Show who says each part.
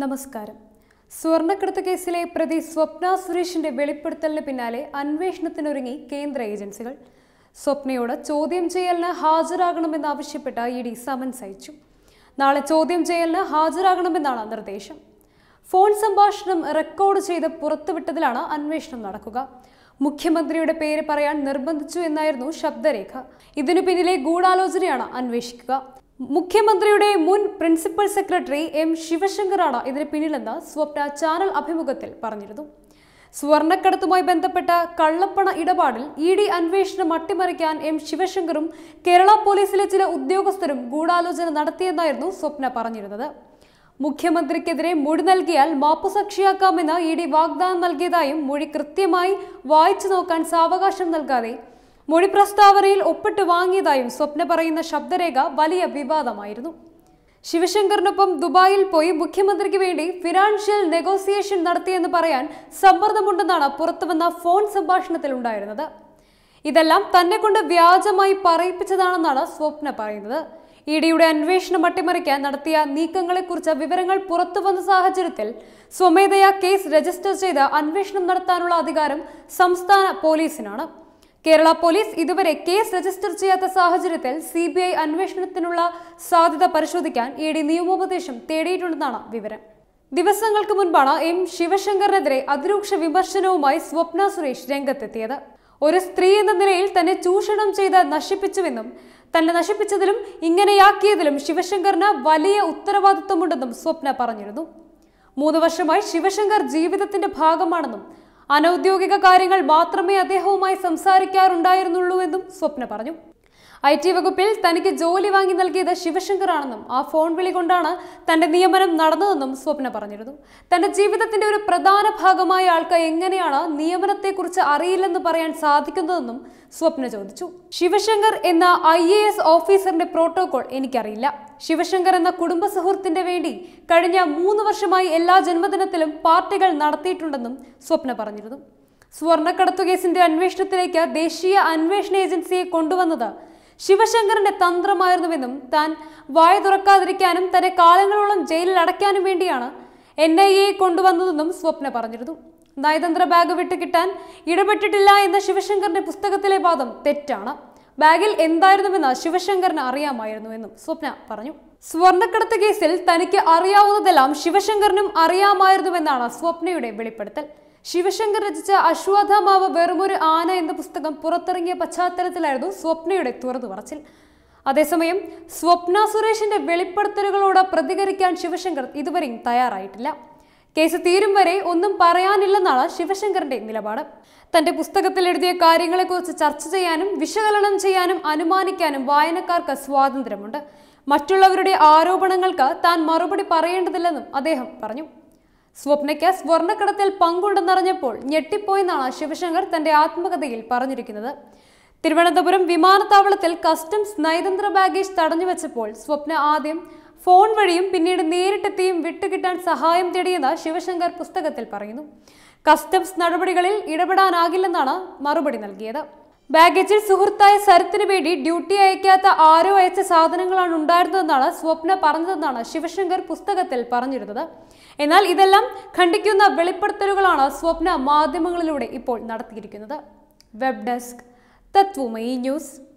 Speaker 1: നമസ്കാരം സ്വർണ്ണക്കടത്ത് കേസിലെ പ്രതി സ്വപ്ന സുരേഷിന്റെ വെളിപ്പെടുത്തലിന് പിന്നാലെ അന്വേഷണത്തിനൊരുങ്ങി കേന്ദ്ര ഏജൻസികൾ സ്വപ്നയോട് ചോദ്യം ചെയ്യലിന് ഹാജരാകണമെന്നാവശ്യപ്പെട്ട ഇ ഡി സമൻസ് അയച്ചു നാളെ ചോദ്യം ചെയ്യലിന് ഹാജരാകണമെന്നാണ് നിർദ്ദേശം ഫോൺ സംഭാഷണം റെക്കോർഡ് ചെയ്ത് പുറത്തുവിട്ടതിലാണ് അന്വേഷണം നടക്കുക മുഖ്യമന്ത്രിയുടെ പേര് പറയാൻ നിർബന്ധിച്ചു എന്നായിരുന്നു ശബ്ദരേഖ ഇതിനു പിന്നിലെ ഗൂഢാലോചനയാണ് അന്വേഷിക്കുക മുഖ്യമന്ത്രിയുടെ മുൻ പ്രിൻസിപ്പൽ സെക്രട്ടറി എം ശിവശങ്കറാണ് ഇതിന് പിന്നിലെന്ന് സ്വപ്ന ചാനൽ അഭിമുഖത്തിൽ പറഞ്ഞിരുന്നു സ്വർണ്ണക്കടത്തുമായി ബന്ധപ്പെട്ട കള്ളപ്പണ ഇടപാടിൽ ഇ ഡി അന്വേഷണം അട്ടിമറിക്കാൻ എം ശിവശങ്കറും കേരള പോലീസിലെ ചില ഉദ്യോഗസ്ഥരും ഗൂഢാലോചന നടത്തിയെന്നായിരുന്നു സ്വപ്ന പറഞ്ഞിരുന്നത് മുഖ്യമന്ത്രിക്കെതിരെ മൊഴി നൽകിയാൽ മാപ്പുസാക്ഷിയാക്കാമെന്ന് ഇ ഡി വാഗ്ദാനം നൽകിയതായും മൊഴി കൃത്യമായി വായിച്ചു നോക്കാൻ സാവകാശം നൽകാതെ മൊഴി പ്രസ്താവനയിൽ ഒപ്പിട്ട് വാങ്ങിയതായും സ്വപ്ന പറയുന്ന ശബ്ദരേഖ വലിയ വിവാദമായിരുന്നു ശിവശങ്കറിനൊപ്പം ദുബായിൽ പോയി മുഖ്യമന്ത്രിക്ക് വേണ്ടി ഫിനാൻഷ്യൽ നെഗോസിയേഷൻ നടത്തിയെന്ന് പറയാൻ സമ്മർദ്ദമുണ്ടെന്നാണ് പുറത്തുവന്ന ഫോൺ സംഭാഷണത്തിൽ ഉണ്ടായിരുന്നത് ഇതെല്ലാം തന്നെ കൊണ്ട് വ്യാജമായി പറയിപ്പിച്ചതാണെന്നാണ് സ്വപ്ന പറയുന്നത് ഇ ഡിയുടെ അന്വേഷണം അട്ടിമറിക്കാൻ നടത്തിയ നീക്കങ്ങളെക്കുറിച്ച് വിവരങ്ങൾ പുറത്തുവന്ന സാഹചര്യത്തിൽ സ്വമേധയാ കേസ് രജിസ്റ്റർ ചെയ്ത് അന്വേഷണം നടത്താനുള്ള അധികാരം സംസ്ഥാന പോലീസിനാണ് കേരള പോലീസ് ഇതുവരെ കേസ് രജിസ്റ്റർ ചെയ്യാത്ത സാഹചര്യത്തിൽ സി ബി ഐ അന്വേഷണത്തിനുള്ള സാധ്യത പരിശോധിക്കാൻ ഇ ഡി നിയമോപദേശം തേടിയിട്ടുണ്ടെന്നാണ് വിവരം ദിവസങ്ങൾക്ക് മുൻപാണ് എം ശിവശങ്കറിനെതിരെ അതിരൂക്ഷ വിമർശനവുമായി സ്വപ്ന സുരേഷ് രംഗത്തെത്തിയത് ഒരു സ്ത്രീ എന്ന നിലയിൽ തന്നെ ചൂഷണം ചെയ്ത് നശിപ്പിച്ചുവെന്നും തന്നെ നശിപ്പിച്ചതിലും ഇങ്ങനെയാക്കിയതിലും ശിവശങ്കറിന് വലിയ ഉത്തരവാദിത്വമുണ്ടെന്നും സ്വപ്ന പറഞ്ഞിരുന്നു മൂന്ന് വർഷമായി ശിവശങ്കർ ജീവിതത്തിന്റെ ഭാഗമാണെന്നും അനൌദ്യോഗിക കാര്യങ്ങൾ മാത്രമേ അദ്ദേഹവുമായി സംസാരിക്കാറുണ്ടായിരുന്നുള്ളൂവെന്നും സ്വപ്ന പറഞ്ഞു ഐ ടി വകുപ്പിൽ തനിക്ക് ജോലി വാങ്ങി നൽകിയത് ശിവശങ്കറാണെന്നും ആ ഫോൺ വിളി കൊണ്ടാണ് തന്റെ നിയമനം നടന്നതെന്നും സ്വപ്ന പറഞ്ഞിരുന്നു തന്റെ ജീവിതത്തിന്റെ ഒരു പ്രധാന ഭാഗമായ ആൾക്ക് എങ്ങനെയാണ് നിയമനത്തെക്കുറിച്ച് അറിയില്ലെന്ന് പറയാൻ സാധിക്കുന്നതെന്നും സ്വപ്ന ചോദിച്ചു ശിവശങ്കർ എന്ന ഐ എ എസ് ഓഫീസറിന്റെ പ്രോട്ടോകോൾ എനിക്കറിയില്ല ശിവശങ്കർ എന്ന കുടുംബ സുഹൃത്തിന്റെ വേണ്ടി കഴിഞ്ഞ മൂന്ന് വർഷമായി എല്ലാ ജന്മദിനത്തിലും പാർട്ടികൾ നടത്തിയിട്ടുണ്ടെന്നും സ്വപ്ന പറഞ്ഞിരുന്നു സ്വർണ്ണക്കടത്തു കേസിന്റെ അന്വേഷണത്തിലേക്ക് ദേശീയ അന്വേഷണ ഏജൻസിയെ കൊണ്ടുവന്നത് ശിവശങ്കറിന്റെ തന്ത്രമായിരുന്നുവെന്നും താൻ വായ തുറക്കാതിരിക്കാനും തന്നെ കാലങ്ങളോളം ജയിലിൽ അടയ്ക്കാനും വേണ്ടിയാണ് എൻ ഐ എ കൊണ്ടുവന്നതെന്നും സ്വപ്ന പറഞ്ഞിരുന്നു നയതന്ത്ര ബാഗ് വിട്ടുകിട്ടാൻ ഇടപെട്ടിട്ടില്ല എന്ന ശിവശങ്കറിന്റെ പുസ്തകത്തിലെ വാദം തെറ്റാണ് ബാഗിൽ എന്തായിരുന്നുവെന്ന് ശിവശങ്കറിന് അറിയാമായിരുന്നു എന്നും സ്വപ്ന പറഞ്ഞു സ്വർണ്ണക്കടത്ത് കേസിൽ തനിക്ക് അറിയാവുന്നതെല്ലാം ശിവശങ്കറിനും അറിയാമായിരുന്നുവെന്നാണ് സ്വപ്നയുടെ വെളിപ്പെടുത്തൽ ശിവശങ്കർ രചിച്ച അശ്വാധമാവ് വെറുമൊരു ആന എന്ന പുസ്തകം പുറത്തിറങ്ങിയ പശ്ചാത്തലത്തിലായിരുന്നു സ്വപ്നയുടെ തുറന്നു പറച്ചിൽ അതേസമയം സ്വപ്ന സുരേഷിന്റെ വെളിപ്പെടുത്തലുകളോട് പ്രതികരിക്കാൻ ശിവശങ്കർ ഇതുവരെയും തയ്യാറായിട്ടില്ല കേസ് തീരും വരെ ഒന്നും പറയാനില്ലെന്നാണ് ശിവശങ്കറിന്റെ നിലപാട് തന്റെ പുസ്തകത്തിൽ എഴുതിയ കാര്യങ്ങളെക്കുറിച്ച് ചർച്ച ചെയ്യാനും വിശകലനം ചെയ്യാനും അനുമാനിക്കാനും വായനക്കാർക്ക് സ്വാതന്ത്ര്യമുണ്ട് മറ്റുള്ളവരുടെ ആരോപണങ്ങൾക്ക് താൻ മറുപടി പറയേണ്ടതില്ലെന്നും അദ്ദേഹം പറഞ്ഞു സ്വപ്നയ്ക്ക് സ്വർണ്ണക്കടത്തിൽ പങ്കുണ്ടെന്നറിഞ്ഞപ്പോൾ ഞെട്ടിപ്പോയെന്നാണ് ശിവശങ്കർ തന്റെ ആത്മകഥയിൽ പറഞ്ഞിരിക്കുന്നത് തിരുവനന്തപുരം വിമാനത്താവളത്തിൽ കസ്റ്റംസ് നയതന്ത്ര ബാഗേജ് തടഞ്ഞു വെച്ചപ്പോൾ സ്വപ്ന ആദ്യം ഫോൺ വഴിയും പിന്നീട് നേരിട്ടെത്തിയും വിട്ടുകിട്ടാൻ സഹായം തേടിയെന്ന് ശിവശങ്കർ പുസ്തകത്തിൽ പറയുന്നു കസ്റ്റംസ് നടപടികളിൽ ഇടപെടാനാകില്ലെന്നാണ് മറുപടി നൽകിയത് ബാഗേജിൽ സുഹൃത്തായ സരത്തിന് വേണ്ടി ഡ്യൂട്ടി അയക്കാത്ത ആരോ അയച്ച സാധനങ്ങളാണ് ഉണ്ടായിരുന്നതെന്നാണ് സ്വപ്ന പറഞ്ഞതെന്നാണ് ശിവശങ്കർ പുസ്തകത്തിൽ പറഞ്ഞിരുന്നത് എന്നാൽ ഇതെല്ലാം ഖണ്ഡിക്കുന്ന വെളിപ്പെടുത്തലുകളാണ് സ്വപ്ന മാധ്യമങ്ങളിലൂടെ ഇപ്പോൾ നടത്തിയിരിക്കുന്നത് വെബ് ഡെസ്ക് തത്വമയി ന്യൂസ്